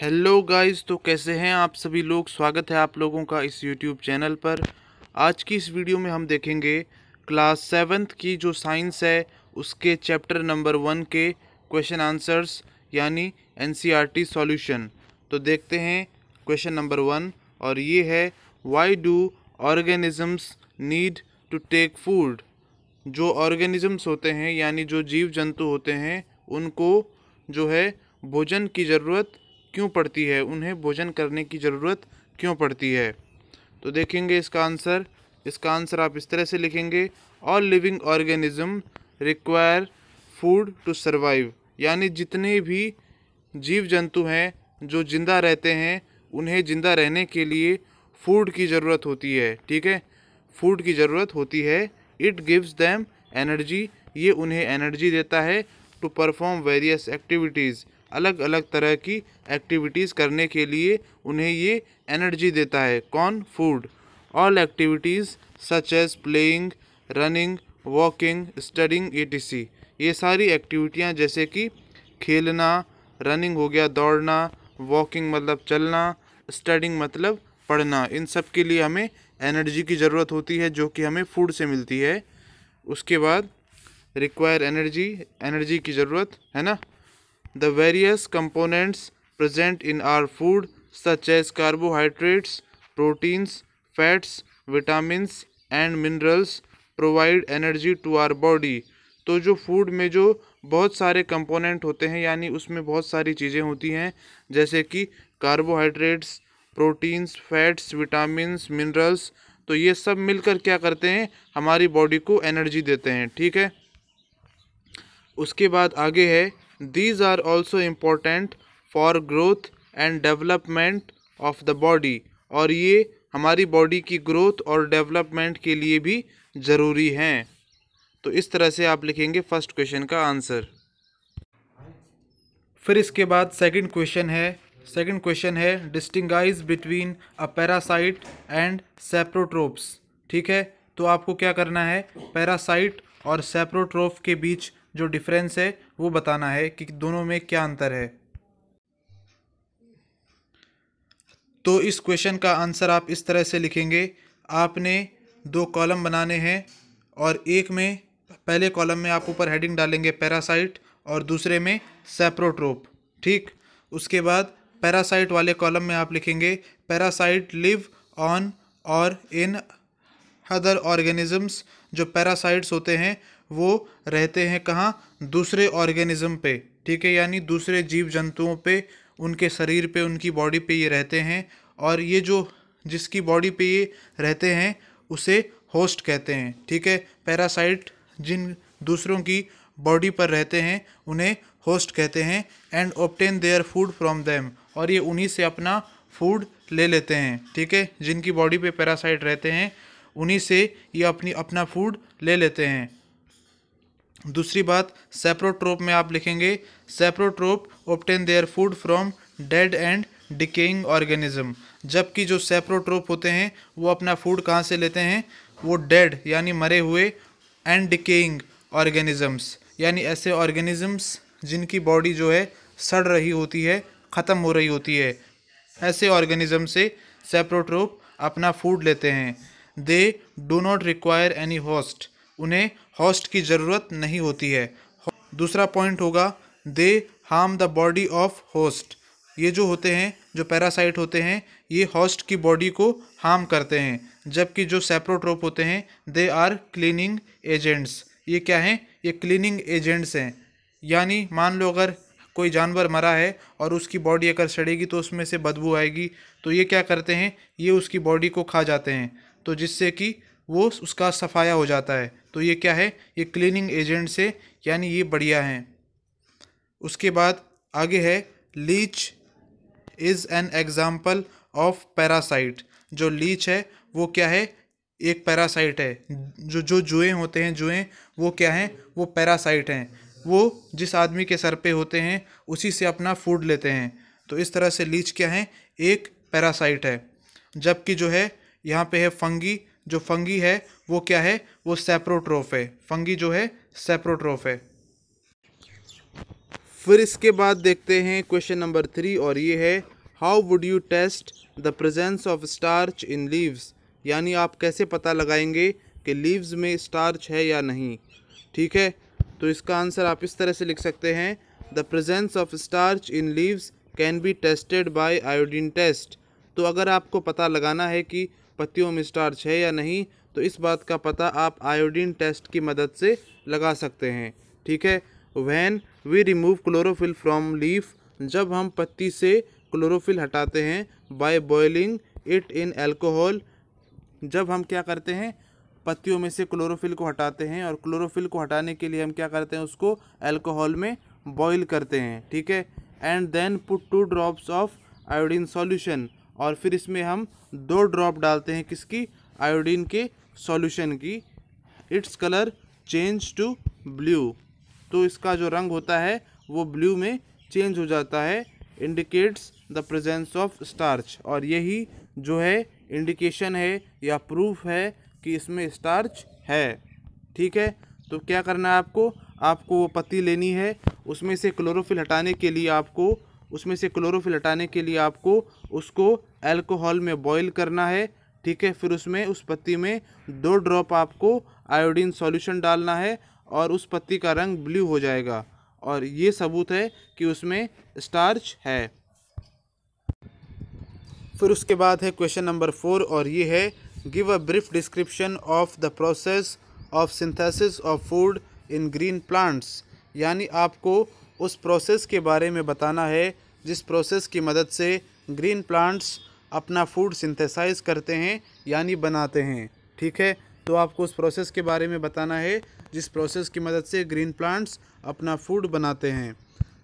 Hello guys तो कैसे हैं आप सभी लोग स्वागत है आप लोगों का इस यूट्यूब चैनल पर आज की इस वीडियो में हम देखेंगे क्लास सेवन्थ की जो साइंस है उसके चैप्टर नंबर वन के क्वेश्चन आंसर्स यानी N C R T solution तो देखते हैं क्वेश्चन नंबर वन और ये है why do organisms need to take food जो ऑर्गेनिजम्स होते हैं यानी जो जीव जंतु होते हैं उनको जो है भोजन की ज़रूरत क्यों पड़ती है उन्हें भोजन करने की ज़रूरत क्यों पड़ती है तो देखेंगे इसका आंसर इसका आंसर आप इस तरह से लिखेंगे all living organism require food to survive यानी जितने भी जीव जंतु हैं जो ज़िंदा रहते हैं उन्हें ज़िंदा रहने के लिए फूड की ज़रूरत होती है ठीक है फूड की ज़रूरत होती है इट गिव्स दैम एनर्जी ये उन्हें एनर्जी देता है टू परफॉर्म वेरियस एक्टिविटीज़ अलग अलग तरह की एक्टिविटीज़ करने के लिए उन्हें ये एनर्जी देता है कौन food all activities such as playing running walking studying ए ये सारी एक्टिविटियाँ जैसे कि खेलना रनिंग हो गया दौड़ना वॉकिंग मतलब चलना स्टडिंग मतलब पढ़ना इन सब के लिए हमें एनर्जी की ज़रूरत होती है जो कि हमें फूड से मिलती है उसके बाद रिक्वायर एनर्जी एनर्जी की ज़रूरत है ना the various components present in our food such as carbohydrates, proteins, fats, vitamins and minerals provide energy to our body. तो जो फूड में जो बहुत सारे कंपोनेंट होते हैं यानी उसमें बहुत सारी चीज़ें होती हैं जैसे कि carbohydrates proteins fats vitamin minerals तो ये सब मिलकर क्या करते हैं हमारी बॉडी को एनर्जी देते हैं ठीक है उसके बाद आगे है these are also important for growth and development of the body और ये हमारी बॉडी की ग्रोथ और डेवलपमेंट के लिए भी ज़रूरी हैं तो इस तरह से आप लिखेंगे फर्स्ट क्वेश्चन का आंसर फिर इसके बाद सेकंड क्वेश्चन है सेकंड क्वेश्चन है distinguish between a parasite and saprotrophs ठीक है तो आपको क्या करना है पैरासाइट और सेप्रोट्रोप के बीच जो डिफरेंस है वो बताना है कि दोनों में क्या अंतर है तो इस क्वेश्चन का आंसर आप इस तरह से लिखेंगे आपने दो कॉलम बनाने हैं और एक में पहले कॉलम में आप ऊपर हेडिंग डालेंगे पैरासाइट और दूसरे में सेप्रोट्रोप ठीक उसके बाद पैरासाइट वाले कॉलम में आप लिखेंगे पैरासाइट लिव ऑन और इन अदर ऑर्गेनिजम्स जो पैरासाइट्स होते हैं वो रहते हैं कहाँ दूसरे ऑर्गेनिज़म पे ठीक है यानी दूसरे जीव जंतुओं पे उनके शरीर पे उनकी बॉडी पे ये रहते हैं और ये जो जिसकी बॉडी पे ये रहते हैं उसे होस्ट कहते हैं ठीक है पैरासाइट जिन दूसरों की बॉडी पर रहते हैं उन्हें होस्ट कहते हैं and obtain their food from them और ये उन्हीं से अपना फूड ले लेते हैं ठीक है जिनकी बॉडी पे पैरासाइट रहते हैं उन्हीं से ये अपनी अपना फूड ले लेते हैं दूसरी बात सेप्रोट्रोप में आप लिखेंगे saprotroph obtain their food from dead and decaying organism जबकि जो सेप्रोट्रोप होते हैं वो अपना फूड कहाँ से लेते हैं वो डेड यानी मरे हुए एंड डिकेइंग ऑर्गेनिजम्स यानी ऐसे ऑर्गेनिजम्स जिनकी बॉडी जो है सड़ रही होती है ख़त्म हो रही होती है ऐसे ऑर्गेनिज्म से सेप्रोट्रोप अपना फूड लेते हैं they do not require any host उन्हें होस्ट की ज़रूरत नहीं होती है दूसरा पॉइंट होगा they harm the body of host ये जो होते हैं जो पैरासाइट होते हैं ये हॉस्ट की बॉडी को हार्म करते हैं जबकि जो सेप्रोट्रोप होते हैं दे आर क्लीनिंग एजेंट्स ये क्या हैं ये क्लीनिंग एजेंट्स हैं यानी मान लो अगर कोई जानवर मरा है और उसकी बॉडी अगर सड़ेगी तो उसमें से बदबू आएगी तो ये क्या करते हैं ये उसकी बॉडी को खा जाते हैं तो जिससे कि वो उसका सफाया हो जाता है तो ये क्या है ये क्लीनिंग एजेंट से यानी ये बढ़िया हैं उसके बाद आगे है leech is an example of parasite जो लीच है वो क्या है एक पैरासाइट है जो जो जुएँ होते हैं जुएँ वो क्या हैं वो पैरासाइट हैं वो जिस आदमी के सर पे होते हैं उसी से अपना फूड लेते हैं तो इस तरह से लीच क्या है एक पैरासाइट है जबकि जो है यहाँ पे है फंगी जो फंगी है वो क्या है वो सेप्रोट्रोफ है फंगी जो है सेप्रोट्रोफ है फिर इसके बाद देखते हैं क्वेश्चन नंबर थ्री और ये है how would you test the presence of starch in leaves यानी आप कैसे पता लगाएंगे कि लीव्स में स्टार्च है या नहीं ठीक है तो इसका आंसर आप इस तरह से लिख सकते हैं the presence of starch in leaves can be tested by iodine test तो अगर आपको पता लगाना है कि पत्तियों में स्टार्च है या नहीं तो इस बात का पता आप आयोडीन टेस्ट की मदद से लगा सकते हैं ठीक है when we remove chlorophyll from leaf जब हम पत्ती से क्लोरोफिल हटाते हैं by boiling it in alcohol जब हम क्या करते हैं पत्तियों में से क्लोरोफिल को हटाते हैं और क्लोरोफिल को हटाने के लिए हम क्या करते हैं उसको एल्कोहल में बॉयल करते हैं ठीक है and then put two drops of iodine solution और फिर इसमें हम दो ड्रॉप डालते हैं किसकी आयोडीन के सॉल्यूशन की its colour change to blue तो इसका जो रंग होता है वो ब्लू में चेंज हो जाता है indicates the presence of starch और यही जो है इंडिकेशन है या प्रूफ है कि इसमें स्टार्च है ठीक है तो क्या करना है आपको आपको वो पत्ती लेनी है उसमें से क्लोरोफिल हटाने के लिए आपको उसमें से क्लोरोफिल हटाने के लिए आपको उसको अल्कोहल में बॉईल करना है ठीक है फिर उसमें उस पत्ती में दो ड्रॉप आपको आयोडीन सॉल्यूशन डालना है और उस पत्ती का रंग ब्लू हो जाएगा और ये सबूत है कि उसमें स्टार्च है फिर उसके बाद है क्वेश्चन नंबर फोर और ये है give a brief description of the process of synthesis of food in green plants यानी आपको उस प्रोसेस के बारे में बताना है जिस प्रोसेस की मदद से ग्रीन प्लांट्स अपना फूड सिंथेसाइज करते हैं यानी बनाते हैं ठीक है तो आपको उस प्रोसेस के बारे में बताना है जिस प्रोसेस की मदद से ग्रीन प्लांट्स अपना फूड बनाते हैं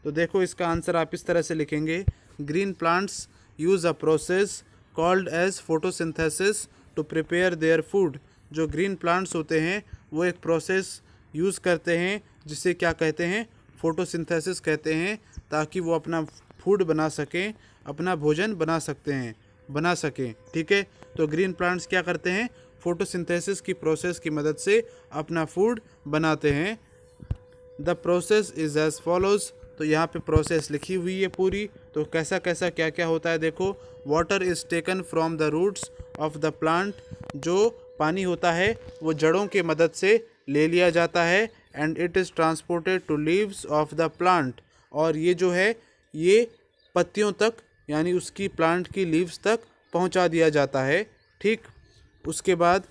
तो देखो इसका आंसर आप इस तरह से लिखेंगे green plants use a process called as photosynthesis to prepare their food जो ग्रीन प्लांट्स होते हैं वो एक प्रोसेस यूज़ करते हैं जिसे क्या कहते हैं फोटोसिंथेसिस कहते हैं ताकि वो अपना फूड बना सकें अपना भोजन बना सकते हैं बना सकें ठीक है तो ग्रीन प्लांट्स क्या करते हैं फोटोसिंथेसिस की प्रोसेस की मदद से अपना फूड बनाते हैं the process is as follows तो यहाँ पे प्रोसेस लिखी हुई है पूरी तो कैसा कैसा क्या क्या होता है देखो water is taken from the roots of the plant जो पानी होता है वो जड़ों के मदद से ले लिया जाता है and it is transported to leaves of the plant और ये जो है ये पत्तियों तक यानी उसकी प्लांट की लीव्स तक पहुंचा दिया जाता है ठीक उसके बाद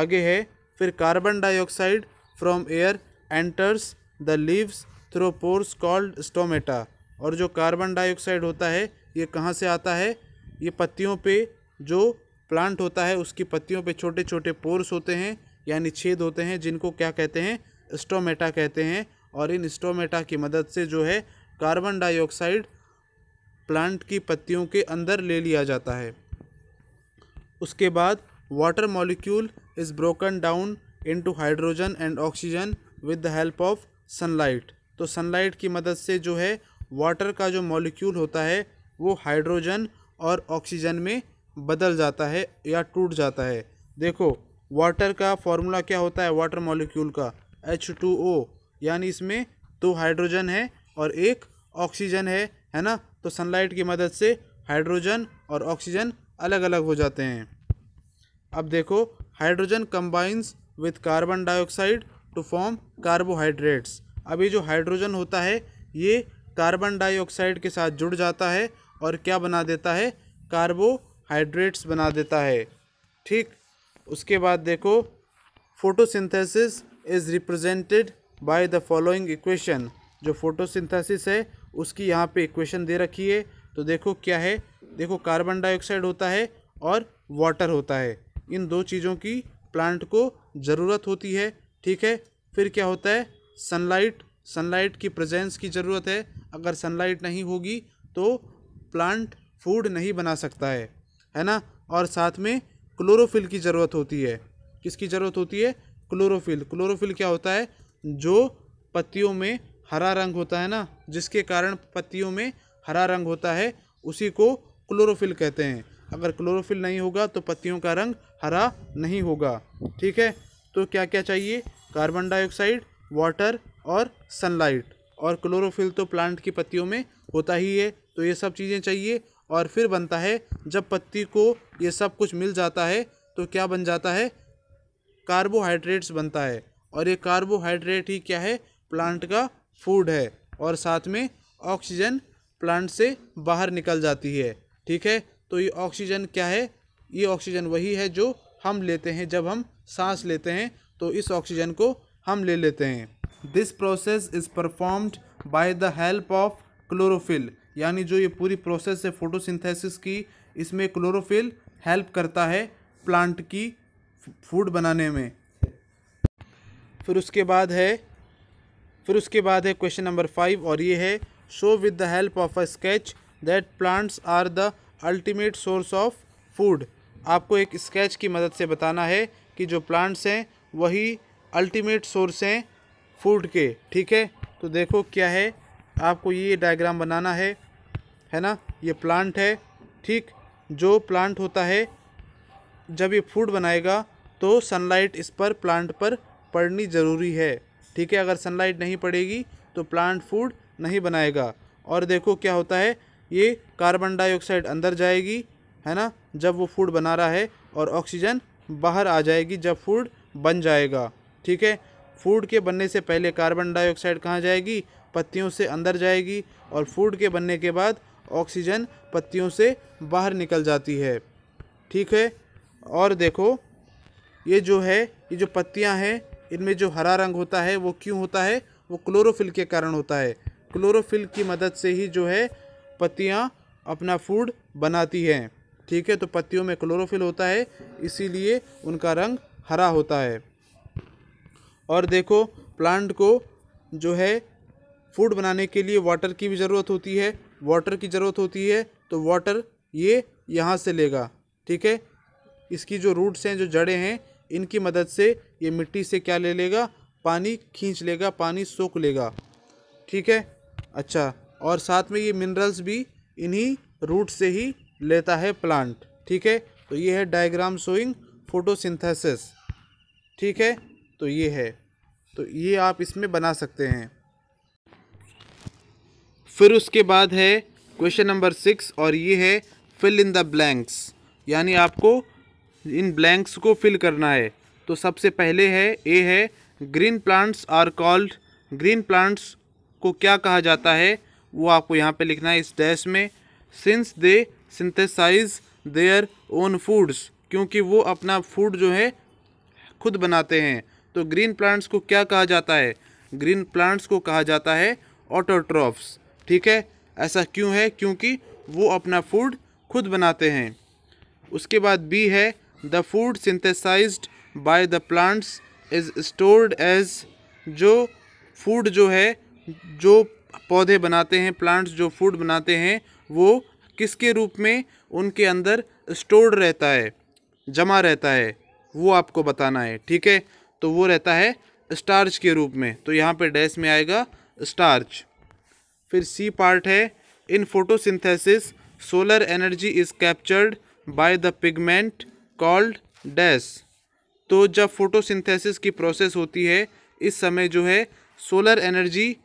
आगे है फिर carbon dioxide from air enters the leaves through pores called stomata और जो कार्बन डाइऑक्साइड होता है ये कहाँ से आता है ये पत्तियों पे जो प्लांट होता है उसकी पत्तियों पे छोटे छोटे पोर्स होते हैं यानी छेद होते हैं जिनको क्या कहते हैं स्टोमेटा कहते हैं और इन स्टोमेटा की मदद से जो है कार्बन डाइऑक्साइड प्लांट की पत्तियों के अंदर ले लिया जाता है उसके बाद water molecule is broken down into hydrogen and oxygen with the help of sunlight तो सनलाइट की मदद से जो है वाटर का जो मॉलिक्यूल होता है वो हाइड्रोजन और ऑक्सीजन में बदल जाता है या टूट जाता है देखो वाटर का फॉर्मूला क्या होता है वाटर मॉलिक्यूल का एच टू ओ यानी इसमें दो हाइड्रोजन है और एक ऑक्सीजन है है ना तो सनलाइट की मदद से हाइड्रोजन और ऑक्सीजन अलग अलग हो जाते हैं अब देखो hydrogen combines with carbon dioxide to form carbohydrates अभी जो हाइड्रोजन होता है ये कार्बन डाइऑक्साइड के साथ जुड़ जाता है और क्या बना देता है कार्बोहाइड्रेट्स बना देता है ठीक उसके बाद देखो photosynthesis is represented by the following equation जो फोटोसिंथेसिस है उसकी यहाँ पे इक्वेशन दे रखी है तो देखो क्या है देखो कार्बन डाइऑक्साइड होता है और वाटर होता है इन दो चीज़ों की प्लांट को ज़रूरत होती है ठीक है फिर क्या होता है सनलाइट सनलाइट की प्रेजेंस की ज़रूरत है अगर सनलाइट नहीं होगी तो प्लांट फूड नहीं बना सकता है है ना और साथ में क्लोरोफिल की ज़रूरत होती है किसकी ज़रूरत होती है क्लोरोफिल क्लोरोफिल क्या होता है जो पत्तियों में हरा रंग होता है ना जिसके कारण पत्तियों में हरा रंग होता है उसी को क्लोरोफिल कहते हैं अगर क्लोरोफिल नहीं होगा तो पत्तियों का रंग हरा नहीं होगा ठीक है तो क्या क्या चाहिए कार्बन डाइऑक्साइड वाटर और सनलाइट और क्लोरोफिल तो प्लांट की पत्तियों में होता ही है तो ये सब चीज़ें चाहिए और फिर बनता है जब पत्ती को ये सब कुछ मिल जाता है तो क्या बन जाता है कार्बोहाइड्रेट्स बनता है और ये कार्बोहाइड्रेट ही क्या है प्लांट का फूड है और साथ में ऑक्सीजन प्लांट से बाहर निकल जाती है ठीक है तो ये ऑक्सीजन क्या है ये ऑक्सीजन वही है जो हम लेते हैं जब हम सांस लेते हैं तो इस ऑक्सीजन को हम ले लेते हैं this process is performed by the help of chlorophyll यानी जो ये पूरी प्रोसेस है फोटोसिंथेसिस की इसमें क्लोरोफिल हेल्प करता है प्लांट की फूड बनाने में फिर उसके बाद है फिर उसके बाद है क्वेश्चन नंबर फाइव और ये है show with the help of a sketch that plants are the ultimate source of food आपको एक स्केच की मदद से बताना है कि जो प्लांट्स हैं वही अल्टीमेट सोर्स हैं फूड के ठीक है तो देखो क्या है आपको ये डायग्राम बनाना है है ना ये प्लांट है ठीक जो प्लांट होता है जब ये फूड बनाएगा तो सनलाइट इस पर प्लांट पर पड़नी ज़रूरी है ठीक है अगर सनलाइट नहीं पड़ेगी तो प्लांट फूड नहीं बनाएगा और देखो क्या होता है ये कार्बन डाइऑक्साइड अंदर जाएगी है ना जब वो फूड बना रहा है और ऑक्सीजन बाहर आ जाएगी जब फूड बन जाएगा ठीक है फूड के बनने से पहले कार्बन डाइऑक्साइड कहाँ जाएगी पत्तियों से अंदर जाएगी और फूड के बनने के बाद ऑक्सीजन पत्तियों से बाहर निकल जाती है ठीक है और देखो ये जो है ये जो पत्तियाँ हैं इनमें जो हरा रंग होता है वो क्यों होता है वो क्लोरोफिल के कारण होता है क्लोरोफिल की मदद से ही जो है पत्तियाँ अपना फूड बनाती हैं ठीक है तो पत्तियों में क्लोरोफिल होता है इसीलिए उनका रंग हरा होता है और देखो प्लांट को जो है फूड बनाने के लिए वाटर की भी ज़रूरत होती है वाटर की ज़रूरत होती है तो वाटर ये यहाँ से लेगा ठीक है इसकी जो रूट्स हैं जो जड़ें हैं इनकी मदद से ये मिट्टी से क्या ले लेगा पानी खींच लेगा पानी सोख लेगा ठीक है अच्छा और साथ में ये मिनरल्स भी इन्हीं रूट से ही लेता है प्लांट ठीक है तो ये है डायग्राम शोइंग फोटोसिंथेसिस ठीक है तो ये है तो ये आप इसमें बना सकते हैं फिर उसके बाद है क्वेश्चन नंबर सिक्स और ये है फिल इन द ब्लैंक्स यानी आपको इन ब्लैंक्स को फिल करना है तो सबसे पहले है ए है green plants are called green plants को क्या कहा जाता है वो आपको यहाँ पे लिखना है इस डैश में since they synthesise their own foods क्योंकि वो अपना फूड जो है खुद बनाते हैं तो ग्रीन प्लांट्स को क्या कहा जाता है ग्रीन प्लांट्स को कहा जाता है ऑटोट्रॉफ्स ठीक है ऐसा क्यों है क्योंकि वो अपना फूड खुद बनाते हैं उसके बाद बी है the food synthesised by the plants is stored as जो फूड जो है जो पौधे बनाते हैं प्लांट्स जो फूड बनाते हैं वो किसके रूप में उनके अंदर स्टोर्ड रहता है जमा रहता है वो आपको बताना है ठीक है तो वो रहता है स्टार्च के रूप में तो यहाँ पे डैश में आएगा स्टार्च फिर सी पार्ट है in photosynthesis solar energy is captured by the pigment called dash तो जब फोटोसिंथेसिस की प्रोसेस होती है इस समय जो है सोलर एनर्जी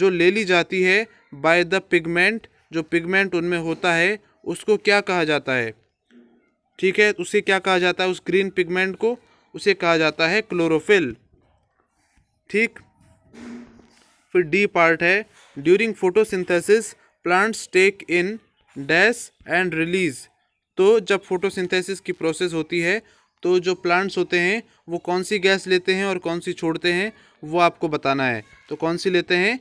जो ले ली जाती है बाय द पिगमेंट जो पिगमेंट उनमें होता है उसको क्या कहा जाता है ठीक है उसे क्या कहा जाता है उस ग्रीन पिगमेंट को उसे कहा जाता है क्लोरोफिल ठीक फिर डी पार्ट है during photosynthesis plants take in dash and release तो जब फोटोसिंथेसिस की प्रोसेस होती है तो जो प्लांट्स होते हैं वो कौन सी गैस लेते हैं और कौन सी छोड़ते हैं वो आपको बताना है तो कौन सी लेते हैं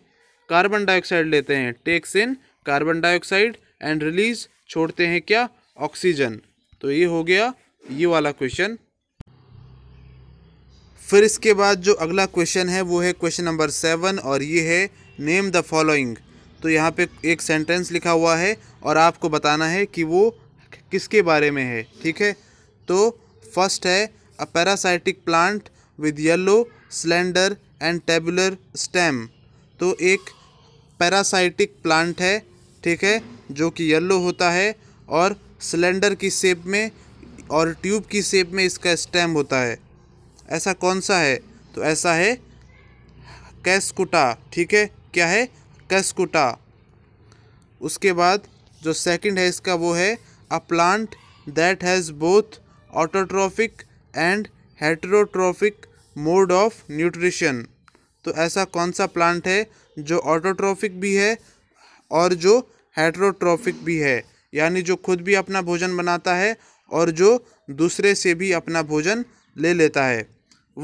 कार्बन डाइऑक्साइड लेते हैं takes in carbon dioxide and release छोड़ते हैं क्या ऑक्सीजन तो ये हो गया ये वाला क्वेश्चन फिर इसके बाद जो अगला क्वेश्चन है वो है क्वेश्चन नंबर सेवन और ये है नेम द फॉलोइंग तो यहाँ पे एक सेंटेंस लिखा हुआ है और आपको बताना है कि वो किसके बारे में है ठीक है तो फर्स्ट है a parasitic plant with yellow slender and tubular stem तो एक पैरासाइटिक प्लांट है ठीक है जो कि येलो होता है और सिलेंडर की शेप में और ट्यूब की शेप में इसका स्टेम होता है ऐसा कौन सा है तो ऐसा है कैसकुटा ठीक है क्या है कैसकुटा उसके बाद जो सेकंड है इसका वो है a plant that has both autotrophic and heterotrophic mode of nutrition तो ऐसा कौन सा प्लांट है जो ऑटोट्रॉफिक भी है और जो हेटरोट्रॉफिक भी है यानी जो खुद भी अपना भोजन बनाता है और जो दूसरे से भी अपना भोजन ले लेता है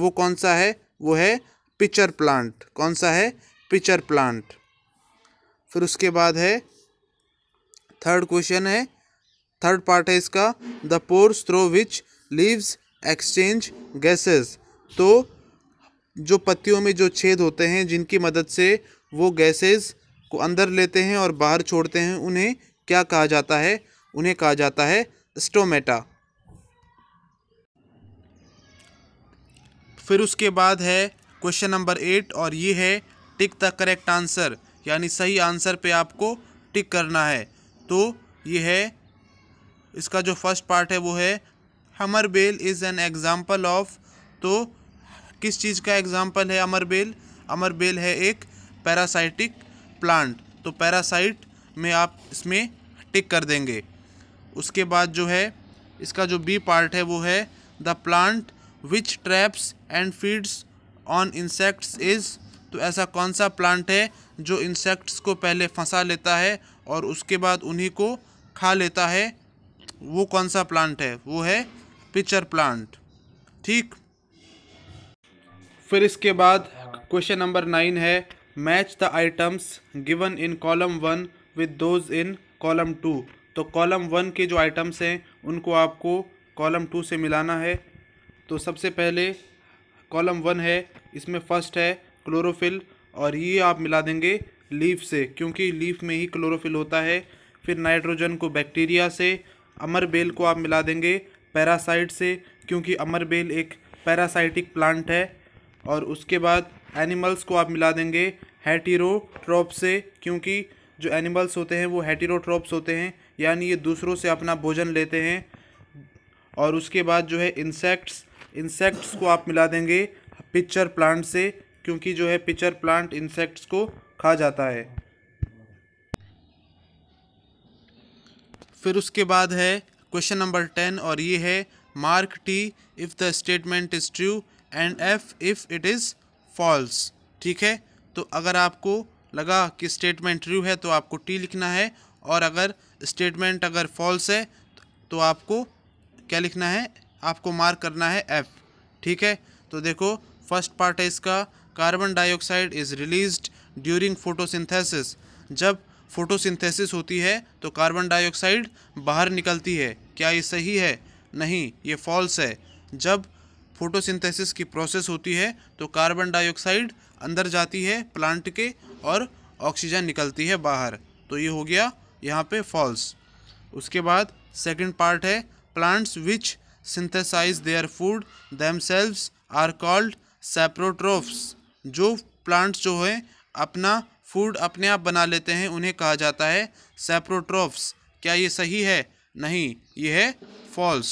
वो कौन सा है वो है पिचर प्लांट कौन सा है पिचर प्लांट फिर उसके बाद है थर्ड क्वेश्चन है थर्ड पार्ट है इसका the pores through which leaves exchange gases तो जो पत्तियों में जो छेद होते हैं जिनकी मदद से वो गैसेस को अंदर लेते हैं और बाहर छोड़ते हैं उन्हें क्या कहा जाता है उन्हें कहा जाता है स्टोमेटा फिर उसके बाद है क्वेश्चन नंबर एट और ये है टिक द करेक्ट आंसर यानी सही आंसर पे आपको टिक करना है तो ये है इसका जो फर्स्ट पार्ट है वो है amar bel is an example of तो किस चीज़ का एग्ज़ाम्पल है अमर बेल अमर बेल है एक पैरासाइटिक प्लांट तो पैरासाइट में आप इसमें टिक कर देंगे उसके बाद जो है इसका जो बी पार्ट है वो है the plant which traps and feeds on insects is तो ऐसा कौन सा प्लांट है जो इंसेक्ट्स को पहले फंसा लेता है और उसके बाद उन्हीं को खा लेता है वो कौन सा प्लांट है वो है पिचर प्लांट ठीक फिर इसके बाद क्वेश्चन नंबर नाइन है match the items given in column one with those in column two तो कॉलम वन के जो आइटम्स हैं उनको आपको कॉलम टू से मिलाना है तो सबसे पहले कॉलम वन है इसमें फर्स्ट है क्लोरोफिल और ये आप मिला देंगे लीफ से क्योंकि लीफ में ही क्लोरोफिल होता है फिर नाइट्रोजन को बैक्टीरिया से अमर बेल को आप मिला देंगे पैरासाइट से क्योंकि अमर बेल एक पैरासाइटिक प्लांट है और उसके बाद एनिमल्स को आप मिला देंगे हैटीरोट्रॉप से क्योंकि जो एनिमल्स होते हैं वो हैटीरोट्रॉप्स होते हैं यानी ये दूसरों से अपना भोजन लेते हैं और उसके बाद जो है इंसेक्ट्स इंसेक्ट्स को आप मिला देंगे पिक्चर प्लांट से क्योंकि जो है पिक्चर प्लांट इंसेक्ट्स को खा जाता है फिर उसके बाद है क्वेश्चन नंबर टेन और ये है mark T if the statement is true and F if it is false ठीक है तो अगर आपको लगा कि स्टेटमेंट ट्रू है तो आपको टी लिखना है और अगर स्टेटमेंट अगर फॉल्स है तो आपको क्या लिखना है आपको मार्क करना है एफ ठीक है तो देखो फर्स्ट पार्ट है इसका carbon dioxide is released during photosynthesis जब फोटोसिंथेसिस होती है तो कार्बन डाइऑक्साइड बाहर निकलती है क्या ये सही है नहीं ये फॉल्स है जब फोटोसिंथेसिस की प्रोसेस होती है तो कार्बन डाइऑक्साइड अंदर जाती है प्लांट के और ऑक्सीजन निकलती है बाहर तो ये हो गया यहाँ पे फॉल्स उसके बाद सेकंड पार्ट है plants which synthesise their food themselves are called saprotrophs जो प्लांट्स जो हैं अपना फूड अपने आप बना लेते हैं उन्हें कहा जाता है सेप्रोट्रोफ्स क्या ये सही है नहीं ये है फॉल्स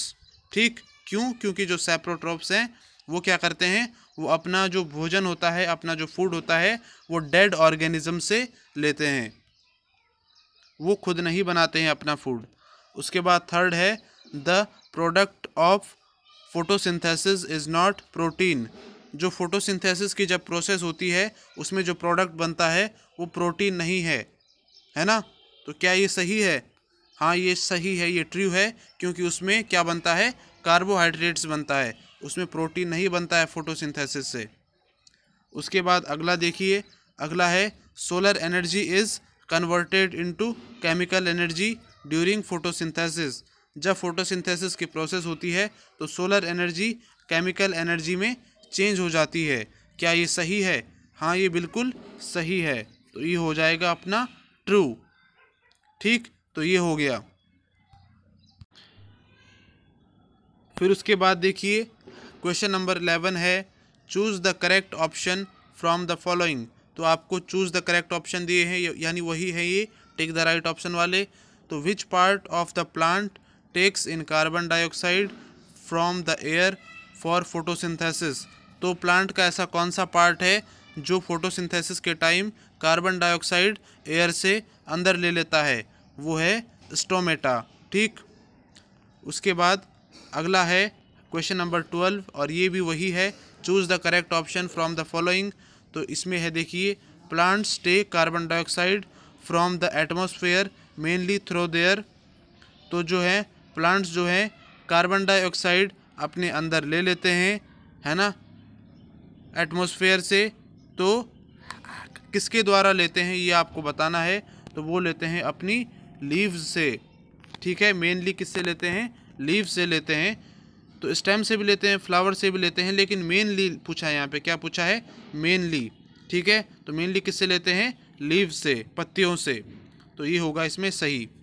ठीक क्यों क्योंकि जो सेप्रोट्रोप्स हैं वो क्या करते हैं वो अपना जो भोजन होता है अपना जो फूड होता है वो डेड ऑर्गेनिज्म से लेते हैं वो खुद नहीं बनाते हैं अपना फूड उसके बाद थर्ड है the product of photosynthesis is not protein जो फोटोसिंथेसिस की जब प्रोसेस होती है उसमें जो प्रोडक्ट बनता है वो प्रोटीन नहीं है है ना तो क्या ये सही है हाँ ये सही है ये ट्रू है क्योंकि उसमें क्या बनता है कार्बोहाइड्रेट्स बनता है उसमें प्रोटीन नहीं बनता है फोटोसिंथेसिस से उसके बाद अगला देखिए अगला है solar energy is converted into chemical energy during photosynthesis जब फोटोसिंथेसिस की प्रोसेस होती है तो सोलर एनर्जी केमिकल एनर्जी में चेंज हो जाती है क्या ये सही है हाँ ये बिल्कुल सही है तो ये हो जाएगा अपना ट्रू ठीक तो ये हो गया फिर उसके बाद देखिए क्वेश्चन नंबर इलेवन है choose the correct option from the following तो आपको चूज़ द करेक्ट ऑप्शन दिए हैं यानी वही है ये टेक द राइट ऑप्शन वाले तो which part of the plant takes in carbon dioxide from the air for photosynthesis तो प्लांट का ऐसा कौन सा पार्ट है जो फोटोसिंथेसिस के टाइम कार्बन डाइऑक्साइड एयर से अंदर ले लेता है वो है स्टोमेटा ठीक उसके बाद अगला है क्वेश्चन नंबर ट्वेल्व और ये भी वही है choose the correct option from the following तो इसमें है देखिए plants take carbon dioxide from the atmosphere mainly through their तो जो है प्लांट्स जो हैं कार्बन डाइऑक्साइड अपने अंदर ले लेते हैं है ना एटमोसफेयर से तो किसके द्वारा लेते हैं ये आपको बताना है तो वो लेते हैं अपनी लीव्स से ठीक है मेनली किससे लेते हैं लीव से लेते हैं तो स्टेम से भी लेते हैं फ्लावर से भी लेते हैं लेकिन मेनली पूछा है यहाँ पे क्या पूछा है मेनली ठीक है तो मेनली किससे लेते हैं लीव से पत्तियों से तो ये होगा इसमें सही